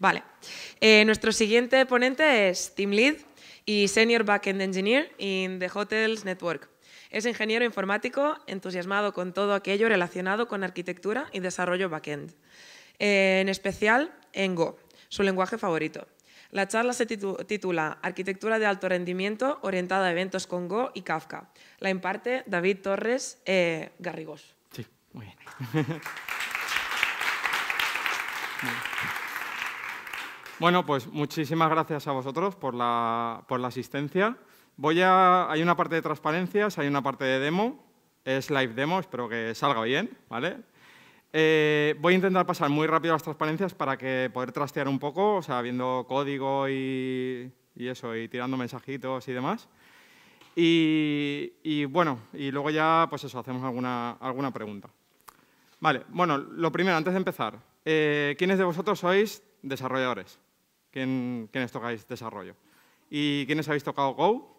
Vale. Eh, nuestro siguiente ponente es Team Lead y Senior Backend Engineer in the Hotels Network. Es ingeniero informático entusiasmado con todo aquello relacionado con arquitectura y desarrollo backend, eh, en especial en Go, su lenguaje favorito. La charla se titula Arquitectura de alto rendimiento orientada a eventos con Go y Kafka. La imparte David Torres eh, Garrigos. Sí, muy bien. Bueno, pues muchísimas gracias a vosotros por la, por la asistencia. Voy a, hay una parte de transparencias, hay una parte de demo, es live demo, espero que salga bien, ¿vale? Eh, voy a intentar pasar muy rápido las transparencias para que poder trastear un poco, o sea, viendo código y, y eso, y tirando mensajitos y demás. Y, bueno, y luego ya, pues eso, hacemos alguna, alguna pregunta. Vale, bueno, lo primero, antes de empezar, eh, ¿quiénes de vosotros sois desarrolladores? Quienes ¿Quiénes tocáis este desarrollo? ¿Y quiénes habéis tocado Go?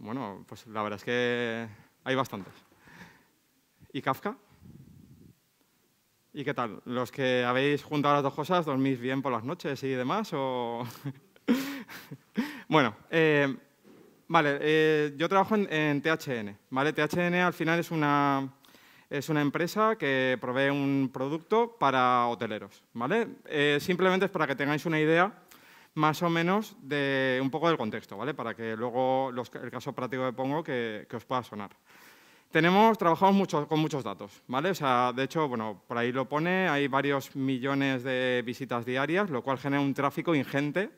Bueno, pues la verdad es que hay bastantes. ¿Y Kafka? ¿Y qué tal? ¿Los que habéis juntado las dos cosas, dormís bien por las noches y demás? O... bueno, eh, vale, eh, yo trabajo en, en, THN, ¿vale? THN al final es una, es una empresa que provee un producto para hoteleros. ¿vale? Eh, simplemente es para que tengáis una idea más o menos de un poco del contexto, ¿vale? para que luego el caso práctico que pongo que, os pueda sonar. Tenemos, trabajamos con muchos datos, ¿vale? O sea, de hecho, bueno, por ahí lo pone, hay varios millones de visitas diarias, lo cual genera un tráfico ingente.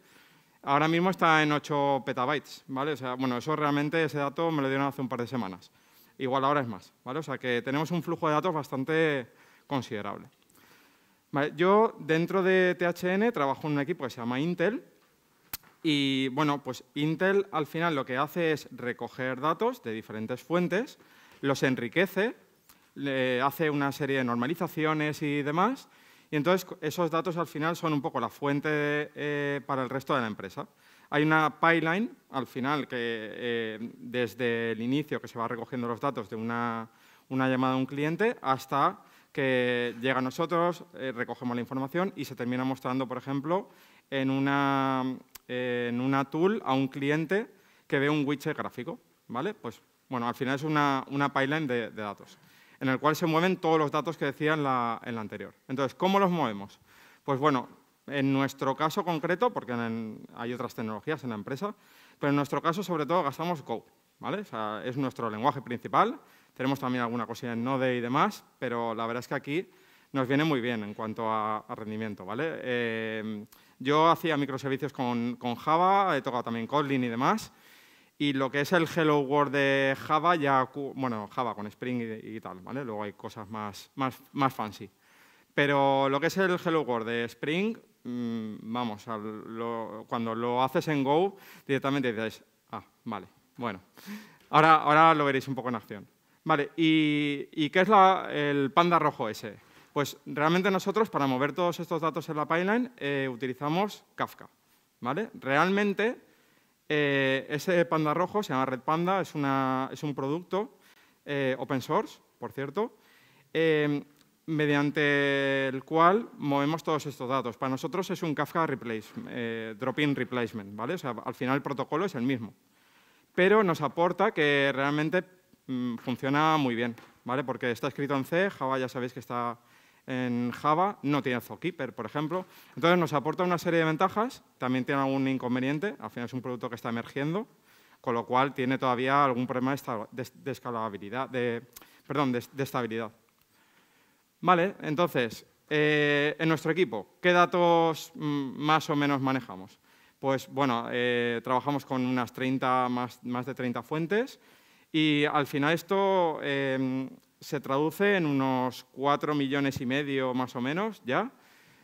Ahora mismo está en 8 petabytes, ¿vale? O sea, bueno, eso realmente, ese dato me lo dieron hace un par de semanas igual ahora es más. ¿vale? O sea que tenemos un flujo de datos bastante considerable. yo dentro de THN trabajo en un equipo que se llama Intel y bueno, pues Intel al final lo que hace es recoger datos de diferentes fuentes, los enriquece, le hace una serie de normalizaciones y demás y entonces esos datos al final son un poco la fuente eh, para el resto de la empresa. Hay una pipeline al final que eh, desde el inicio que se va recogiendo los datos de una, llamada a un cliente hasta que llega a nosotros, eh, recogemos la información y se termina mostrando, por ejemplo, en una, en una tool a un cliente que ve un widget gráfico. ¿vale? Pues, bueno, al final es una, pipeline de, datos, en el cual se mueven todos los datos que decía en la, en la anterior. Entonces, ¿cómo los movemos? Pues bueno, en nuestro caso concreto, porque hay otras tecnologías en la empresa, pero en nuestro caso sobre todo gastamos Go, ¿vale? es nuestro lenguaje principal, tenemos también alguna cosilla en Node y demás, pero la verdad es que aquí nos viene muy bien en cuanto a, rendimiento, ¿vale? Eh, yo hacía microservicios con, Java, he tocado también Kotlin y demás, y lo que es el Hello World de Java, ya, bueno, Java con Spring y, tal, ¿vale? Luego hay cosas más fancy. Pero lo que es el Hello World de Spring, mm, vamos, cuando lo haces en Go, directamente dices, ah, vale, bueno. Ahora, ahora lo veréis un poco en acción. Vale, ¿y, qué es el panda rojo ese? Pues realmente nosotros, para mover todos estos datos en la pipeline, eh, utilizamos Kafka. ¿vale? Realmente, eh, ese panda rojo se llama Red Panda, es, una, es un producto eh, open source, por cierto, mediante el cual movemos todos estos datos. Para nosotros es un Kafka replace, eh, drop-in replacement, ¿vale? O sea, al final el protocolo es el mismo, pero nos aporta que realmente mm, funciona muy bien, ¿vale? Porque está escrito en C, Java ya sabéis que está en Java, no tiene Zookeeper, por ejemplo. Entonces nos aporta una serie de ventajas, también tiene algún inconveniente, al final es un producto que está emergiendo, con lo cual tiene todavía algún problema de, escalabilidad, de, perdón, de estabilidad. Vale, entonces, eh, en nuestro equipo, ¿qué datos mm, más o menos manejamos? Pues bueno, eh, trabajamos con unas 30, más, de 30 fuentes y al final esto em, se traduce en unos 4 millones y medio más o menos ya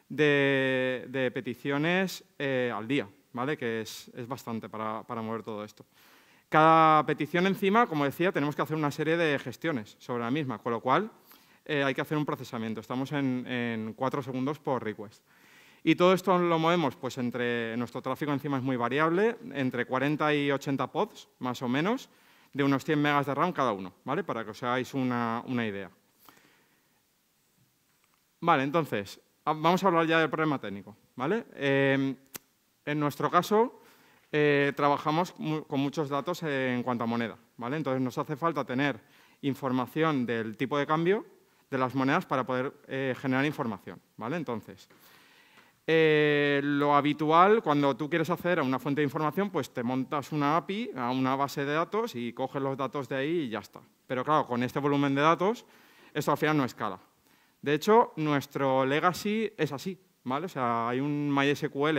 de, peticiones eh, al día, ¿vale? Que es, bastante para mover todo esto. Cada petición encima, como decía, tenemos que hacer una serie de gestiones sobre la misma, con lo cual eh, hay que hacer un procesamiento. Estamos en, cuatro segundos por request. Y todo esto lo movemos, pues entre nuestro tráfico encima es muy variable, entre 40 y 80 pods, más o menos, de unos 100 megas de RAM cada uno, ¿vale? Para que os hagáis una, idea. Vale, entonces, vamos a hablar ya del problema técnico, ¿vale? Em, en nuestro caso, eh, trabajamos con muchos datos en cuanto a moneda, ¿vale? Entonces nos hace falta tener información del tipo de cambio, de las monedas para poder eh, generar información. ¿vale? Entonces, eh, lo habitual cuando tú quieres acceder a una fuente de información, pues te montas una API a una base de datos y coges los datos de ahí y ya está. Pero claro, con este volumen de datos, esto al final no escala. De hecho, nuestro legacy es así. ¿vale? O sea, hay un MySQL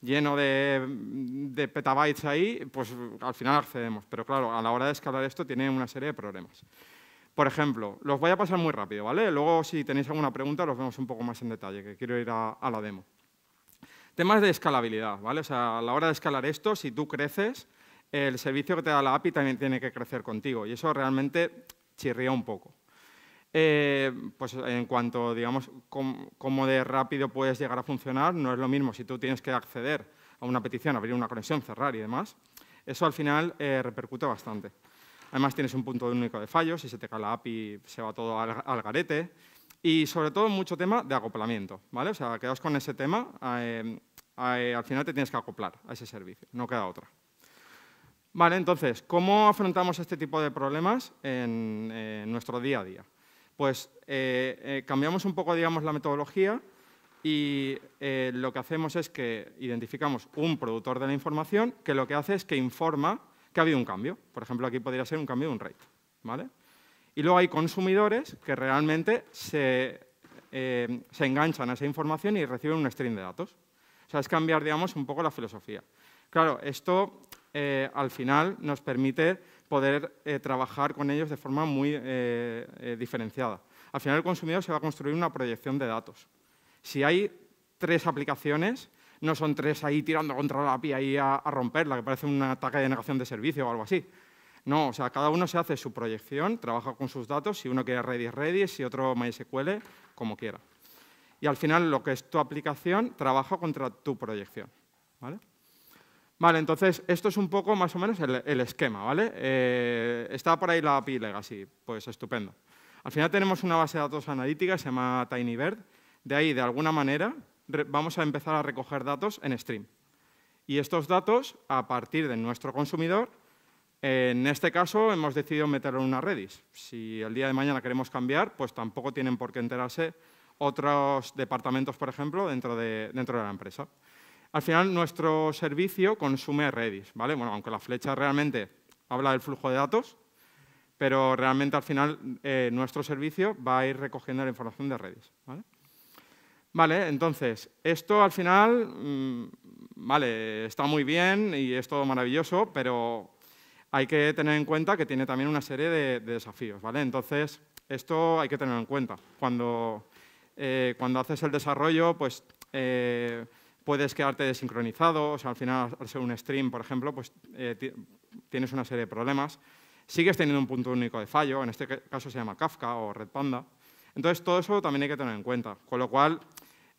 lleno de, de, petabytes ahí, pues al final accedemos. Pero claro, a la hora de escalar esto tiene una serie de problemas. Por ejemplo, los voy a pasar muy rápido, ¿vale? Luego, si tenéis alguna pregunta, los vemos un poco más en detalle, que quiero ir a, la demo. Temas de escalabilidad, ¿vale? O sea, a la hora de escalar esto, si tú creces, el servicio que te da la API también tiene que crecer contigo y eso realmente chirría un poco. Eh, pues en cuanto, digamos, cómo de rápido puedes llegar a funcionar, no es lo mismo si tú tienes que acceder a una petición, abrir una conexión, cerrar y demás. Eso al final eh, repercute bastante. Además tienes un punto único de fallo, si se te cae la API se va todo al, garete. Y sobre todo mucho tema de acoplamiento, ¿vale? O sea, quedas con ese tema, eh, eh, al final te tienes que acoplar a ese servicio, no queda otra. Vale, entonces, ¿cómo afrontamos este tipo de problemas en, eh, nuestro día a día? Pues cambiamos un poco, digamos, la metodología y lo que hacemos es que identificamos un productor de la información que lo que hace es que informa que ha habido un cambio. Por ejemplo, aquí podría ser un cambio de un rate. ¿vale? Y luego hay consumidores que realmente se, eh, enganchan a esa información y reciben un stream de datos. O sea, es cambiar, digamos, un poco la filosofía. Claro, esto eh, al final nos permite poder eh, trabajar con ellos de forma muy diferenciada. Al final el consumidor se va a construir una proyección de datos. Si hay tres aplicaciones, no son tres ahí tirando contra la API ahí a, a romperla, que parece un ataque de negación de servicio o algo así. No, o sea, cada uno se hace su proyección, trabaja con sus datos, si uno quiere Redis, Redis, si otro MySQL, como quiera. Y al final lo que es tu aplicación trabaja contra tu proyección, ¿vale? Vale, entonces esto es un poco más o menos el, esquema, ¿vale? Eh, está por ahí la API Legacy, pues estupendo. Al final tenemos una base de datos analítica, se llama TinyBird. De ahí, de alguna manera, vamos a empezar a recoger datos en stream. Y estos datos, a partir de nuestro consumidor, en este caso hemos decidido meterlo en una Redis. Si el día de mañana queremos cambiar, pues tampoco tienen por qué enterarse otros departamentos, por ejemplo, dentro de, la empresa. Al final, nuestro servicio consume Redis, ¿vale? Bueno, aunque la flecha realmente habla del flujo de datos, pero realmente al final eh, nuestro servicio va a ir recogiendo la información de Redis, ¿vale? Vale, entonces, esto al final, mm, vale, está muy bien y es todo maravilloso, pero hay que tener en cuenta que tiene también una serie de, desafíos, ¿vale? Entonces, esto hay que tener en cuenta. Cuando, eh, cuando haces el desarrollo, pues eh, puedes quedarte desincronizado, o sea, al final, al ser un stream, por ejemplo, pues eh, tienes una serie de problemas. Sigues teniendo un punto único de fallo, en este caso se llama Kafka o Red Panda. Entonces, todo eso también hay que tener en cuenta, con lo cual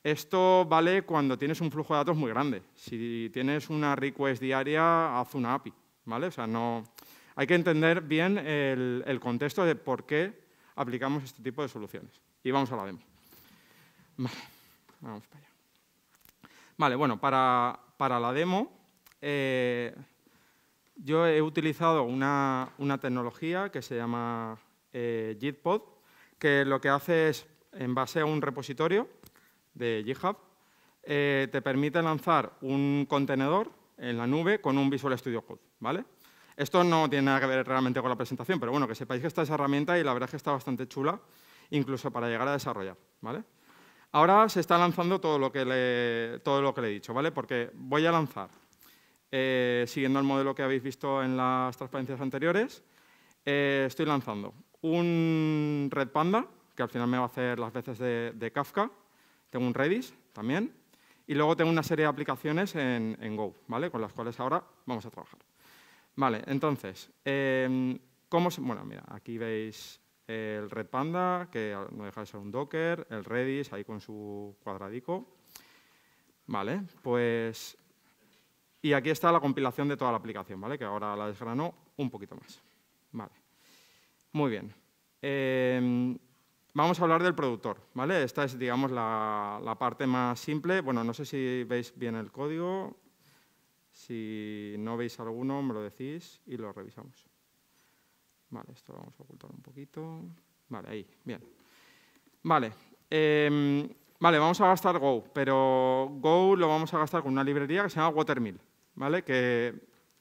esto vale cuando tienes un flujo de datos muy grande. Si tienes una request diaria, haz una API, Hay que entender bien el, contexto de por qué aplicamos este tipo de soluciones. Y vamos a la demo. Vale, para bueno, para, la demo eh, yo he utilizado una, tecnología que se llama eh, JITPod, que lo que hace es, en base a un repositorio, de GitHub, eh, te permite lanzar un contenedor en la nube con un Visual Studio Code. ¿vale? Esto no tiene nada que ver realmente con la presentación, pero bueno, que sepáis que está esa herramienta y la verdad es que está bastante chula, incluso para llegar a desarrollar. ¿vale? Ahora se está lanzando todo lo que le, todo lo que he dicho, ¿vale? porque voy a lanzar, eh, siguiendo el modelo que habéis visto en las transparencias anteriores, eh, estoy lanzando un Red Panda, que al final me va a hacer las veces de Kafka, tengo un Redis también. Y luego tengo una serie de aplicaciones en, Go, ¿vale? Con las cuales ahora vamos a trabajar. Vale, entonces, em, ¿cómo se...? Bueno, mira, aquí veis el Red Panda, que no deja de ser un Docker, el Redis ahí con su cuadradico. Vale, pues... Y aquí está la compilación de toda la aplicación, ¿vale? Que ahora la desgrano un poquito más. Vale. Muy bien. Em, Vamos a hablar del productor, ¿vale? Esta es, digamos, la, parte más simple. Bueno, no sé si veis bien el código. Si no veis alguno, me lo decís y lo revisamos. Vale, esto lo vamos a ocultar un poquito. Vale, ahí, bien. Vale, em, vamos a gastar Go, pero Go lo vamos a gastar con una librería que se llama Watermill, ¿vale? Que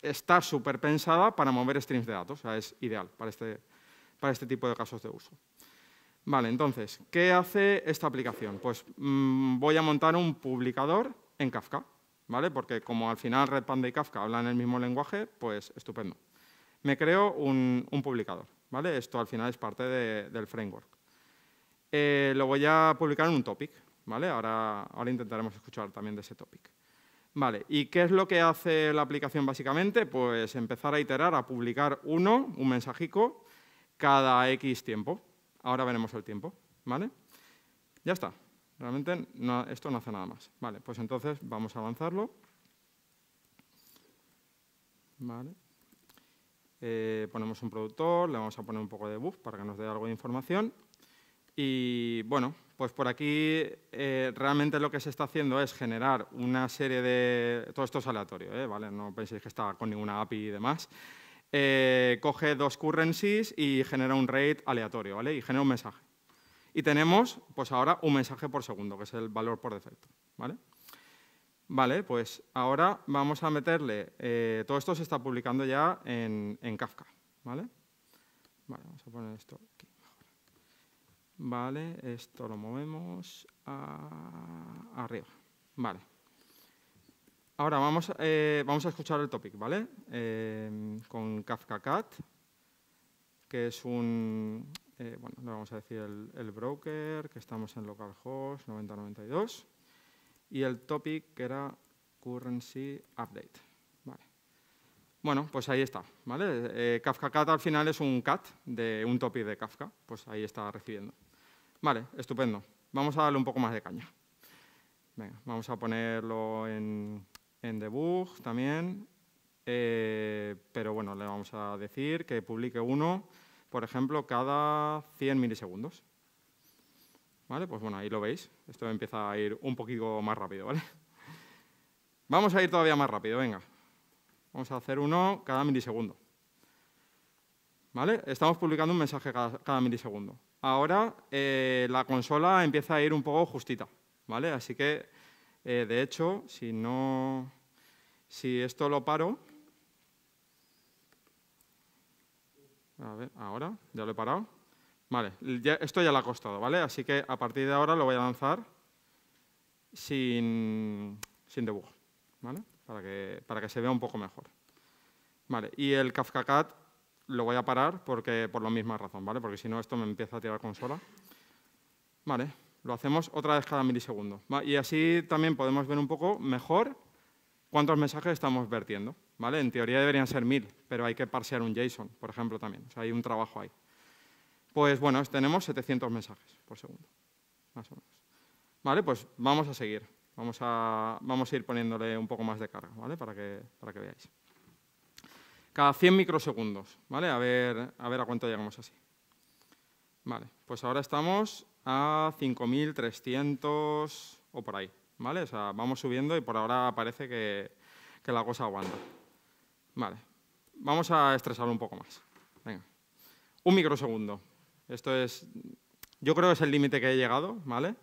está súper pensada para mover streams de datos, o sea, es ideal para este, para este tipo de casos de uso. Vale, entonces, ¿qué hace esta aplicación? Pues mm, voy a montar un publicador en Kafka, ¿vale? Porque como al final Red Panda y Kafka hablan el mismo lenguaje, pues estupendo. Me creo un, publicador, ¿vale? Esto al final es parte del framework. Eh, lo voy a publicar en un topic, ¿vale? Ahora, ahora intentaremos escuchar también de ese topic. Vale, ¿y qué es lo que hace la aplicación básicamente? Pues empezar a iterar, a publicar uno, un mensajico, cada X tiempo, Ahora veremos el tiempo, ¿vale? Ya está. Realmente esto no hace nada más. Vale, pues entonces vamos a avanzarlo. Eh, ponemos un productor, le vamos a poner un poco de buff para que nos dé algo de información. Y bueno, pues por aquí eh, realmente lo que se está haciendo es generar una serie de... Todo esto es aleatorio, ¿eh? ¿vale? No penséis que está con ninguna API y demás. Eh, coge dos currencies y genera un rate aleatorio, ¿vale? Y genera un mensaje. Y tenemos, pues ahora, un mensaje por segundo, que es el valor por defecto, ¿vale? Vale, pues ahora vamos a meterle, eh, todo esto se está publicando ya en, Kafka, ¿vale? Vale, vamos a poner esto aquí. Vale, esto lo movemos a, arriba. Vale. Ahora eh, vamos, a escuchar el topic, ¿vale? Eh, con Kafka Cat, que es un, eh, bueno, le vamos a decir el, broker, que estamos en localhost 9092, y el topic que era currency update. Vale. Bueno, pues ahí está, ¿vale? Kafka Cat al final es un cat de un topic de Kafka, pues ahí está recibiendo. Vale, estupendo. Vamos a darle un poco más de caña. Venga, vamos a ponerlo en en debug también, eh, pero bueno, le vamos a decir que publique uno, por ejemplo, cada 100 milisegundos. ¿Vale? Pues bueno, ahí lo veis. Esto empieza a ir un poquito más rápido, ¿vale? Vamos a ir todavía más rápido, venga. Vamos a hacer uno cada milisegundo. ¿Vale? Estamos publicando un mensaje cada, milisegundo. Ahora eh, la consola empieza a ir un poco justita, ¿vale? Así que eh, de hecho, si no, si esto lo paro, a ver, ahora, ya lo he parado. Vale, ya, esto ya le ha costado, ¿vale? Así que a partir de ahora lo voy a lanzar sin, sin debug, ¿vale? Para que, para que se vea un poco mejor. Vale, y el Kafka Cat lo voy a parar porque, por la misma razón, ¿vale? Porque si no, esto me empieza a tirar consola. Vale, lo hacemos otra vez cada milisegundo. Y así también podemos ver un poco mejor cuántos mensajes estamos vertiendo. ¿vale? En teoría deberían ser mil, pero hay que parsear un JSON, por ejemplo, también. O sea, hay un trabajo ahí. Pues bueno, tenemos 700 mensajes por segundo, más o menos. Vale, pues vamos a seguir. Vamos a, vamos a ir poniéndole un poco más de carga, ¿vale? Para que, para que veáis. Cada 100 microsegundos, ¿vale? A ver, a ver a cuánto llegamos así. Vale, pues ahora estamos a 5.300 o por ahí, ¿vale? O sea, vamos subiendo y por ahora parece que, la cosa aguanta. Vale, vamos a estresarlo un poco más. Venga, un microsegundo. Esto es, yo creo que es el límite que he llegado, ¿vale?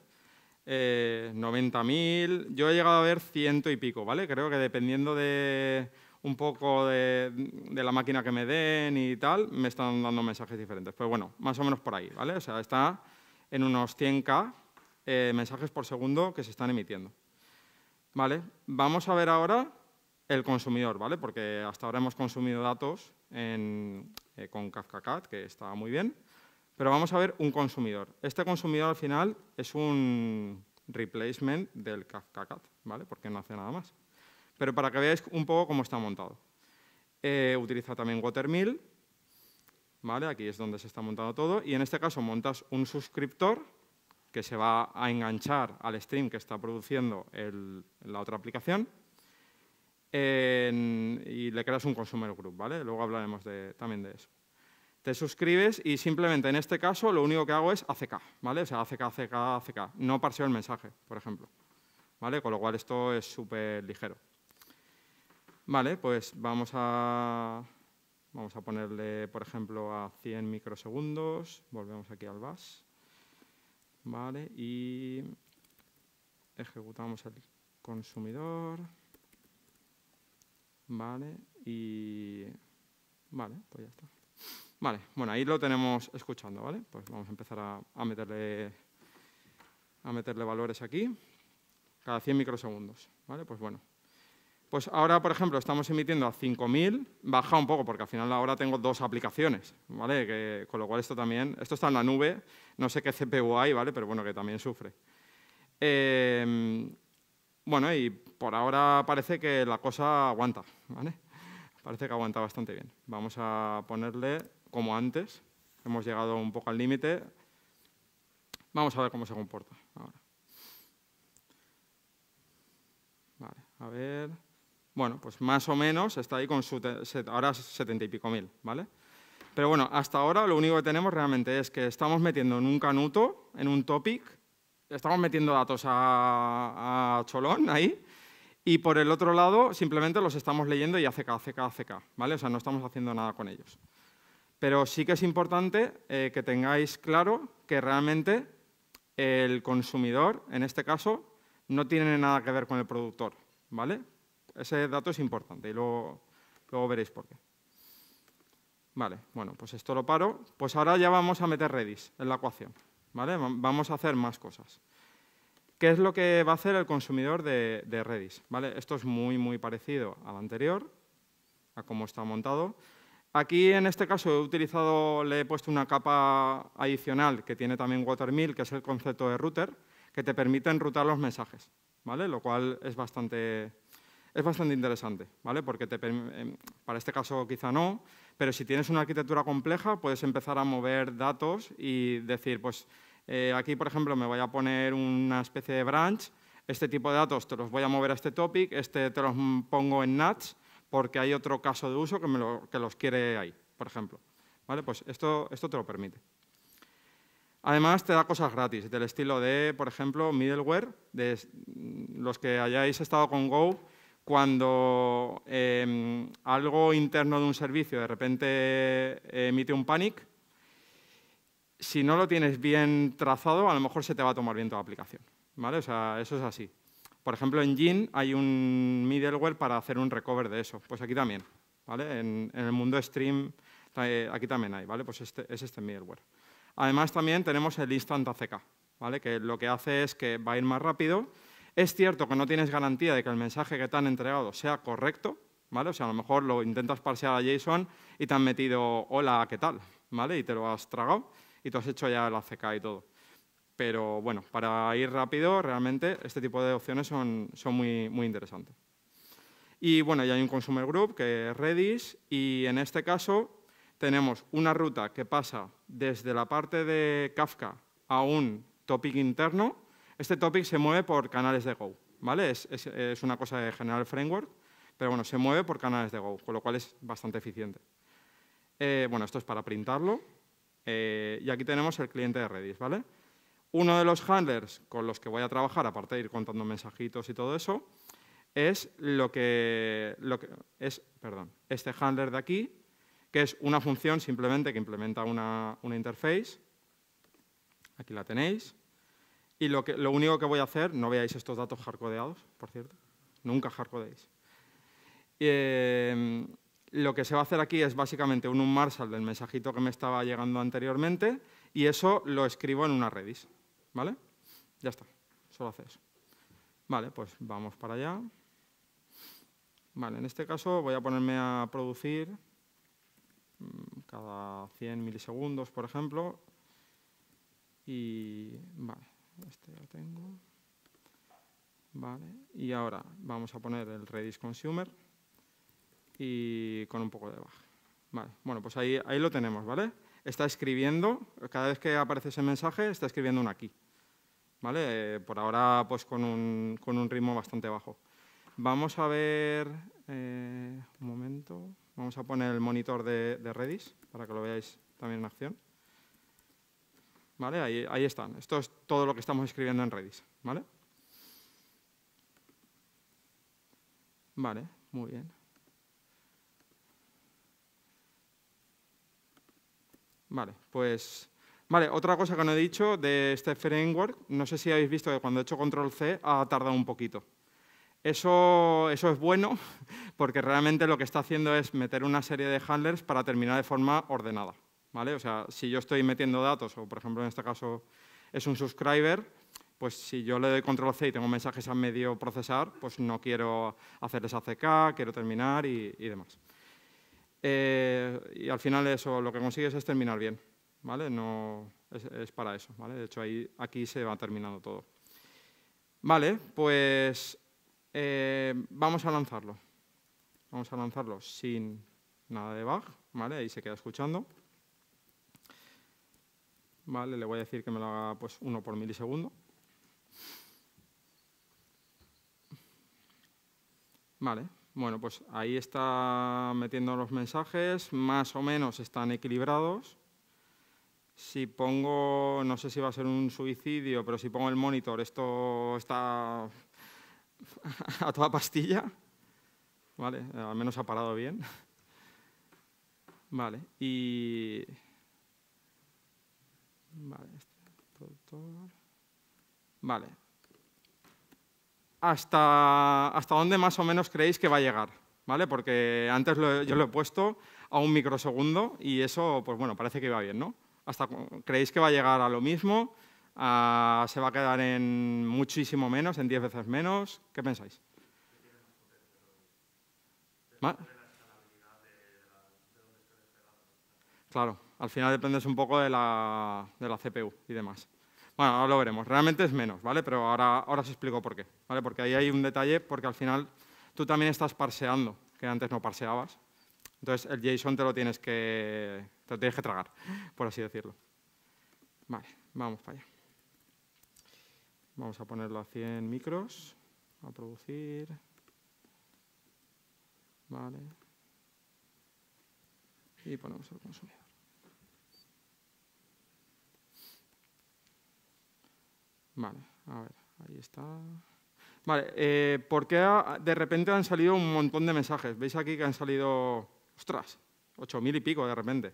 90.000, eh, yo he llegado a ver ciento y pico, ¿vale? Creo que dependiendo de un poco de, de, la máquina que me den y tal, me están dando mensajes diferentes. Pues bueno, más o menos por ahí, ¿vale? O sea, está en unos 100K eh, mensajes por segundo que se están emitiendo. ¿Vale? Vamos a ver ahora el consumidor, ¿vale? porque hasta ahora hemos consumido datos eh, con Kafka Cat, que está muy bien, pero vamos a ver un consumidor. Este consumidor al final es un replacement del Kafka Cat, ¿vale? porque no hace nada más. Pero para que veáis un poco cómo está montado. Eh, utiliza también Watermill, ¿vale? Aquí es donde se está montando todo. Y en este caso montas un suscriptor que se va a enganchar al stream que está produciendo la otra aplicación y le creas un consumer group, ¿vale? Luego hablaremos también de eso. Te suscribes y simplemente en este caso lo único que hago es ACK, ¿vale? O sea, ACK, ACK, ACK. No parseo el mensaje, por ejemplo. ¿Vale? Con lo cual esto es súper ligero. Vale, pues vamos a Vamos a ponerle, por ejemplo, a 100 microsegundos. Volvemos aquí al bus, Vale, y ejecutamos el consumidor. Vale, y... Vale, pues ya está. Vale, bueno, ahí lo tenemos escuchando, ¿vale? Pues vamos a empezar a, a meterle, a meterle valores aquí. Cada 100 microsegundos, ¿vale? Pues bueno, pues ahora, por ejemplo, estamos emitiendo a 5.000, baja un poco, porque al final ahora tengo dos aplicaciones, ¿vale? con lo cual esto también, esto está en la nube, no sé qué CPU hay, ¿vale? Pero bueno, que también sufre. Em, bueno, y por ahora parece que la cosa aguanta, ¿vale? Parece que aguanta bastante bien. Vamos a ponerle como antes, hemos llegado un poco al límite. Vamos a ver cómo se comporta ahora. Vale, a ver... Bueno, pues más o menos está ahí con su ahora setenta y pico mil, ¿vale? Pero bueno, hasta ahora lo único que tenemos realmente es que estamos metiendo en un canuto, en un topic, estamos metiendo datos a, cholón ahí, y por el otro lado simplemente los estamos leyendo y ACK, ACK, ACK, ¿vale? O sea, no estamos haciendo nada con ellos. Pero sí que es importante eh, que tengáis claro que realmente el consumidor, en este caso, no tiene nada que ver con el productor, ¿vale? Ese dato es importante y luego, veréis por qué. Vale, bueno, pues esto lo paro. Pues ahora ya vamos a meter Redis en la ecuación. ¿vale? Vamos a hacer más cosas. ¿Qué es lo que va a hacer el consumidor de, Redis? ¿vale? Esto es muy, muy parecido al anterior, a cómo está montado. Aquí, en este caso, he utilizado, le he puesto una capa adicional que tiene también Watermill, que es el concepto de router, que te permite enrutar los mensajes, ¿vale? Lo cual es bastante, es bastante interesante, ¿vale? Porque te, em, para este caso quizá no, pero si tienes una arquitectura compleja puedes empezar a mover datos y decir, pues eh, aquí, por ejemplo, me voy a poner una especie de branch, este tipo de datos te los voy a mover a este topic, este te los pongo en nuts porque hay otro caso de uso que, me lo, que los quiere ahí, por ejemplo. ¿Vale? Pues esto, esto te lo permite. Además, te da cosas gratis, del estilo de, por ejemplo, middleware. De los que hayáis estado con Go, cuando em, algo interno de un servicio de repente emite un panic, si no lo tienes bien trazado, a lo mejor se te va a tomar bien toda la aplicación. eso es así. Por ejemplo, en Gin hay un middleware para hacer un recover de eso. Pues aquí también. En, el mundo stream, eh, aquí también hay. ¿vale? Pues este, es este middleware. Además, también tenemos el Instant ACK, ¿vale? que lo que hace es que va a ir más rápido es cierto que no tienes garantía de que el mensaje que te han entregado sea correcto, ¿vale? O sea, a lo mejor lo intentas parsear a JSON y te han metido hola, ¿qué tal? ¿Vale? Y te lo has tragado y te has hecho ya la ACK y todo. Pero bueno, para ir rápido, realmente este tipo de opciones son, son muy, muy interesantes. Y bueno, ya hay un consumer group que es Redis y en este caso tenemos una ruta que pasa desde la parte de Kafka a un topic interno este topic se mueve por canales de Go, ¿vale? Es, una cosa de General Framework, pero bueno, se mueve por canales de Go, con lo cual es bastante eficiente. Eh, bueno, esto es para printarlo. Eh, y aquí tenemos el cliente de Redis, ¿vale? Uno de los handlers con los que voy a trabajar, aparte de ir contando mensajitos y todo eso, es lo que, lo que es, perdón, este handler de aquí, que es una función simplemente que implementa una, una interface. Aquí la tenéis. Y lo, único que voy a hacer, no veáis estos datos hardcodeados, por cierto, nunca hardcodeéis. Eh, lo que se va a hacer aquí es básicamente un unmarshal del mensajito que me estaba llegando anteriormente y eso lo escribo en una redis, ¿vale? Ya está, solo hace eso. Vale, pues vamos para allá. Vale, en este caso voy a ponerme a producir mm, cada 100 milisegundos, por ejemplo. Y vale, este lo tengo. y ahora vamos a poner el Redis Consumer y con un poco de baja. bueno, pues ahí, ahí lo tenemos, ¿vale? Está escribiendo, cada vez que aparece ese mensaje, está escribiendo un aquí. ¿Vale? Eh, por ahora, pues con un, ritmo bastante bajo. Vamos a ver, eh, un momento, vamos a poner el monitor de Redis para que lo veáis también en acción. Ahí, están. Esto es todo lo que estamos escribiendo en Redis. ¿Vale? muy bien. Vale, pues... Vale, otra cosa que no he dicho de este framework, no sé si habéis visto que cuando he hecho Control-C ha tardado un poquito. Eso, eso, es bueno porque realmente lo que está haciendo es meter una serie de handlers para terminar de forma ordenada. ¿vale? O sea, si yo estoy metiendo datos, o por ejemplo en este caso es un subscriber, pues si yo le doy control C y tengo mensajes a medio procesar, pues no quiero hacerles ACK, quiero terminar y, demás. Eh, y al final eso lo que consigues es terminar bien, ¿vale? No, es, para eso, ¿vale? De hecho, ahí, aquí se va terminando todo. Vale, pues eh, vamos a lanzarlo. Vamos a lanzarlo sin nada de bug, ¿vale? Ahí se queda escuchando. ¿vale? Le voy a decir que me lo haga pues, uno por milisegundo. Vale, bueno, pues ahí está metiendo los mensajes, más o menos están equilibrados. Si pongo, no sé si va a ser un suicidio, pero si pongo el monitor, esto está a toda pastilla. Vale, al menos ha parado bien. Vale, y este vale, ¿Hasta, ¿Hasta dónde más o menos creéis que va a llegar? ¿Vale? Porque antes yo lo he puesto a un microsegundo y eso, pues bueno, parece que va bien, ¿no? Hasta, ¿Creéis que va a llegar a lo mismo? Ah, ¿Se va a quedar en muchísimo menos, en 10 veces menos? ¿Qué pensáis? Claro al final dependes un poco de la, CPU y demás. Bueno, ahora lo veremos. Realmente es menos, ¿vale? Pero ahora, ahora os explico por qué, ¿vale? Porque ahí hay un detalle, porque al final tú también estás parseando, que antes no parseabas. Entonces el JSON te lo tienes que, te tienes que tragar, por así decirlo. Vale, vamos para allá. Vamos a ponerlo a 100 micros, a producir. Vale. Y ponemos el consumidor. Vale, a ver, ahí está. Vale, eh, ¿por qué de repente han salido un montón de mensajes? ¿Veis aquí que han salido, ostras, 8.000 y pico de repente?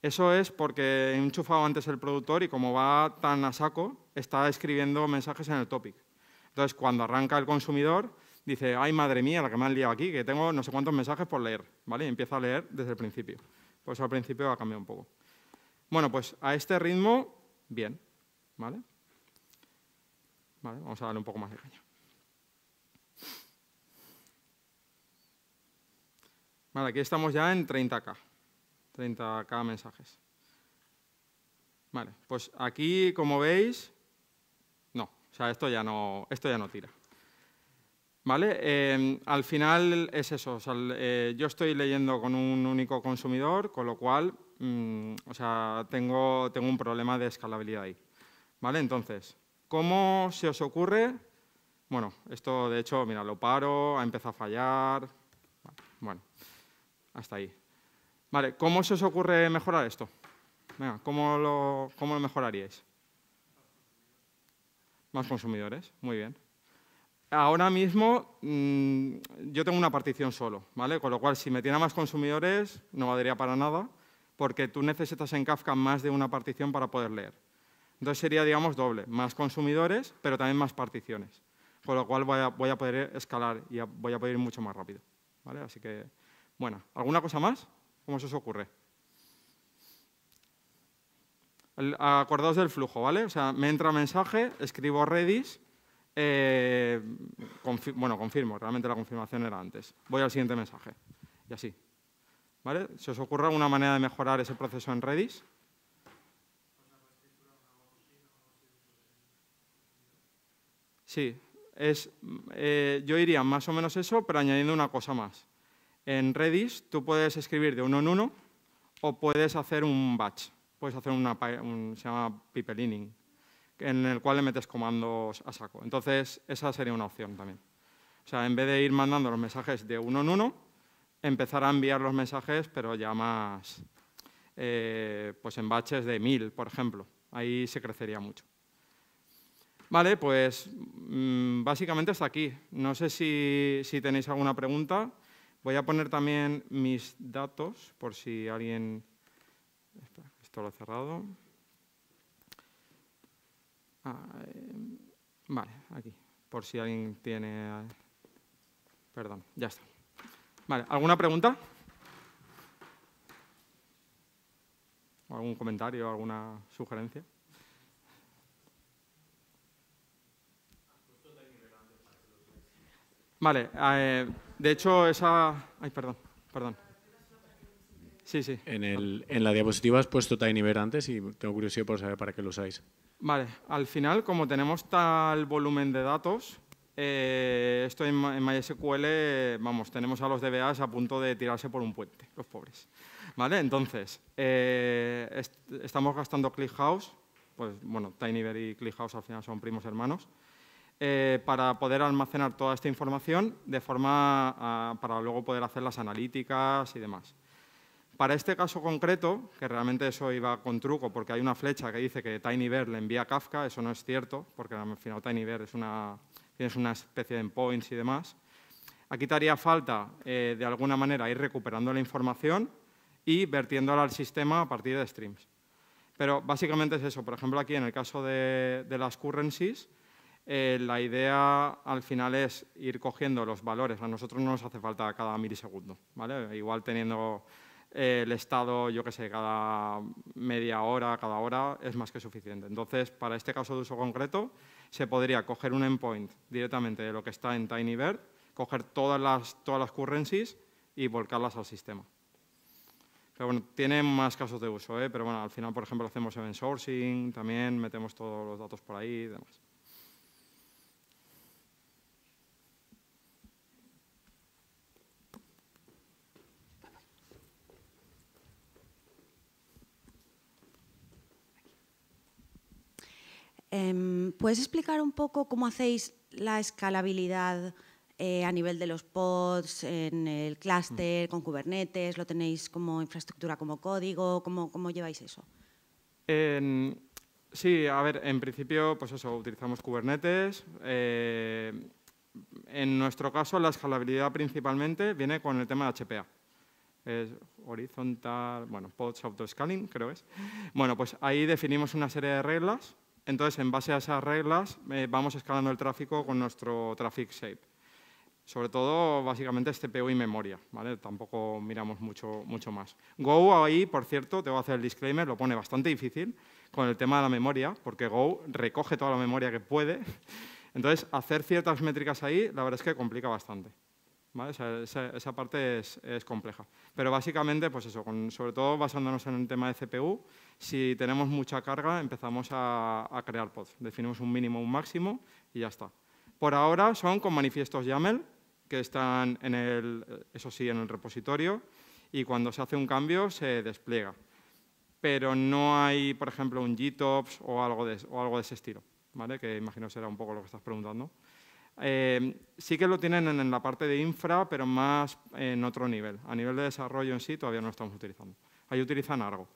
Eso es porque he enchufado antes el productor y como va tan a saco, está escribiendo mensajes en el topic. Entonces, cuando arranca el consumidor, dice, ay, madre mía, la que me han liado aquí, que tengo no sé cuántos mensajes por leer, ¿vale? Y empieza a leer desde el principio. Pues al principio va a cambiar un poco. Bueno, pues a este ritmo, bien, ¿vale? Vamos a darle un poco más de caña. aquí estamos ya en 30K. 30K mensajes. Vale, pues aquí, como veis, no. O sea, esto ya no, esto ya no tira. ¿Vale? Em, al final es eso. Eh, yo estoy leyendo con un único consumidor, con lo cual mm, o sea, tengo, tengo un problema de escalabilidad ahí. ¿Vale? Entonces, ¿Cómo se os ocurre? Bueno, esto de hecho, mira, lo paro, ha empezado a fallar. Bueno, hasta ahí. Vale, ¿cómo se os ocurre mejorar esto? Venga, ¿cómo lo, cómo lo mejoraríais? Más consumidores, muy bien. Ahora mismo mm, yo tengo una partición solo, ¿vale? Con lo cual, si me tiene más consumidores, no valdría para nada, porque tú necesitas en Kafka más de una partición para poder leer. Entonces sería, digamos, doble, más consumidores, pero también más particiones, con lo cual voy a, poder escalar y voy a poder ir mucho más rápido. ¿vale? Así que, bueno, ¿alguna cosa más? ¿Cómo se os ocurre? El, acordaos del flujo, ¿vale? O sea, me entra mensaje, escribo Redis, eh, bueno, confirmo, realmente la confirmación era antes. Voy al siguiente mensaje y así. ¿Vale? ¿Se os ocurre alguna manera de mejorar ese proceso en Redis? Sí, es, eh, yo iría más o menos eso, pero añadiendo una cosa más. En Redis tú puedes escribir de uno en uno o puedes hacer un batch, puedes hacer un, se llama pipelining, en el cual le metes comandos a saco. Entonces, esa sería una opción también. O sea, en vez de ir mandando los mensajes de uno en uno, empezar a enviar los mensajes, pero ya más eh, pues en batches de mil, por ejemplo. Ahí se crecería mucho. Vale, pues mm, básicamente hasta aquí. No sé si, tenéis alguna pregunta. Voy a poner también mis datos por si alguien... Esto lo he cerrado. Ah, em, vale, aquí. Por si alguien tiene... Perdón, ya está. Vale, ¿alguna pregunta? ¿Algún comentario, alguna sugerencia? Vale, ah, eh, de hecho esa... Ay, perdón, perdón. Sí, sí. En, la diapositiva has puesto TinyBear antes y tengo curiosidad por saber para qué lo usáis. Vale, al final, como tenemos tal volumen de datos, eh, esto en, MySQL, vamos, tenemos a los DBAs a punto de tirarse por un puente, los pobres. ¿Vale? Entonces, eh, estamos gastando ClickHouse, pues bueno, TinyBear y ClickHouse al final son primos hermanos, eh, para poder almacenar toda esta información de forma ah, para luego poder hacer las analíticas y demás. Para este caso concreto, que realmente eso iba con truco, porque hay una flecha que dice que TinyBear le envía Kafka, eso no es cierto, porque al final TinyBear es una, una especie de endpoints y demás. Aquí te haría falta, eh, de alguna manera, ir recuperando la información y vertiéndola al sistema a partir de streams. Pero básicamente es eso. Por ejemplo, aquí en el caso de las currencies, eh, la idea al final es ir cogiendo los valores. A nosotros no nos hace falta cada milisegundo, ¿vale? Igual teniendo eh, el estado, yo qué sé, cada media hora, cada hora, es más que suficiente. Entonces, para este caso de uso concreto, se podría coger un endpoint directamente de lo que está en TinyBird, coger todas las, todas las currencies y volcarlas al sistema. Pero bueno, tiene más casos de uso, ¿eh? pero bueno, al final, por ejemplo, hacemos event sourcing, también metemos todos los datos por ahí y demás. Em, ¿Puedes explicar un poco cómo hacéis la escalabilidad eh, a nivel de los pods, en el clúster, mm. con Kubernetes? ¿Lo tenéis como infraestructura, como código? ¿Cómo, lleváis eso? sí, a ver, en principio, pues eso, utilizamos Kubernetes. Eh, en nuestro caso, la escalabilidad principalmente viene con el tema de HPA es horizontal, bueno, pods Scaling, creo es. Bueno, pues ahí definimos una serie de reglas entonces, en base a esas reglas, eh, vamos escalando el tráfico con nuestro traffic shape. Sobre todo, básicamente, es este CPU y memoria, ¿vale? Tampoco miramos mucho, mucho más. Go ahí, por cierto, te voy a hacer el disclaimer, lo pone bastante difícil con el tema de la memoria, porque Go recoge toda la memoria que puede. Entonces, hacer ciertas métricas ahí, la verdad es que complica bastante esa, parte es, compleja. Pero básicamente, pues sobre todo basándonos en el tema de CPU, si tenemos mucha carga empezamos a, crear pods. Definimos un mínimo, un máximo y ya está. Por ahora son con manifiestos YAML, que están, en el, eso sí, en el repositorio, y cuando se hace un cambio se despliega. Pero no hay, por ejemplo, un GTOPS o algo de, o algo de ese estilo, que imagino será un poco lo que estás preguntando. Eh, sí que lo tienen en, la parte de infra, pero más en otro nivel. A nivel de desarrollo en sí todavía no lo estamos utilizando. Ahí utilizan algo.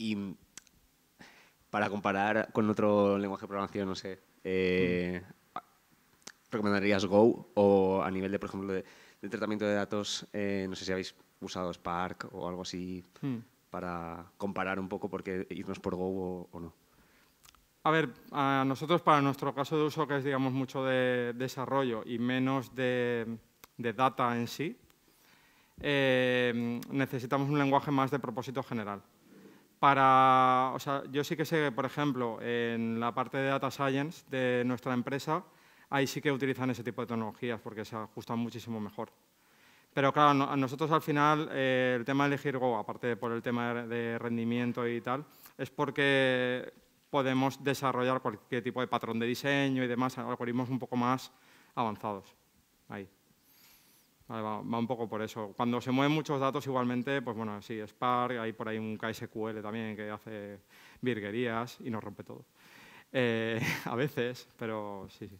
Y para comparar con otro lenguaje de programación, no sé, eh, recomendarías Go o a nivel de, por ejemplo, de, tratamiento de datos, eh, no sé si habéis usado Spark o algo así hmm. para comparar un poco por qué irnos por Go o, no? A ver, a nosotros para nuestro caso de uso, que es digamos mucho de desarrollo y menos de, data en sí, eh, necesitamos un lenguaje más de propósito general. Para, o sea, yo sí que sé, por ejemplo, en la parte de Data Science de nuestra empresa, ahí sí que utilizan ese tipo de tecnologías porque se ajustan muchísimo mejor. Pero claro, a nosotros al final eh, el tema de elegir Go, aparte por el tema de rendimiento y tal, es porque podemos desarrollar cualquier tipo de patrón de diseño y demás, algoritmos un poco más avanzados. Ahí. va, un poco por eso. Cuando se mueven muchos datos igualmente, pues bueno, sí, Spark, hay por ahí un KSQL también que hace virguerías y nos rompe todo. Eh, a veces, pero sí, sí.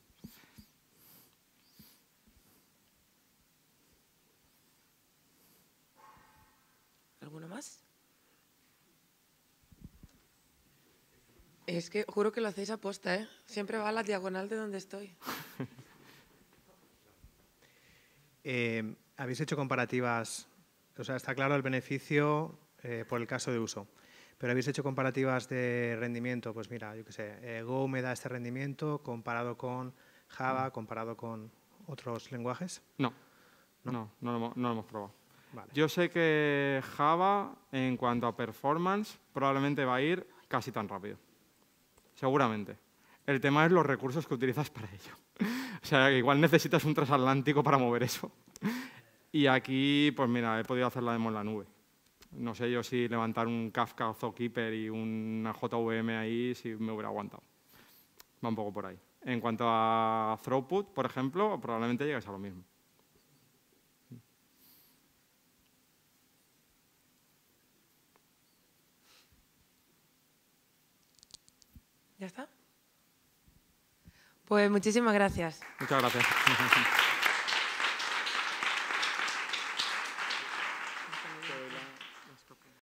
¿Alguno más? Es que juro que lo hacéis a posta, ¿eh? Siempre va a la diagonal de donde estoy. Eh, habéis hecho comparativas, o sea, está claro el beneficio eh, por el caso de uso, pero habéis hecho comparativas de rendimiento, pues mira, yo qué sé, eh, Go me da este rendimiento comparado con Java, comparado con otros lenguajes. No, no, no lo hemos probado. Yo sé que Java, en cuanto a performance, probablemente va a ir casi tan rápido. Seguramente. El tema es los recursos que utilizas para ello. o sea, igual necesitas un transatlántico para mover eso. y aquí, pues mira, he podido hacer la demo en la nube. No sé yo si levantar un Kafka o Zookeeper y una JVM ahí, si me hubiera aguantado. Va un poco por ahí. En cuanto a throughput, por ejemplo, probablemente llegues a lo mismo. ¿Ya está? Pues muchísimas gracias. Muchas gracias.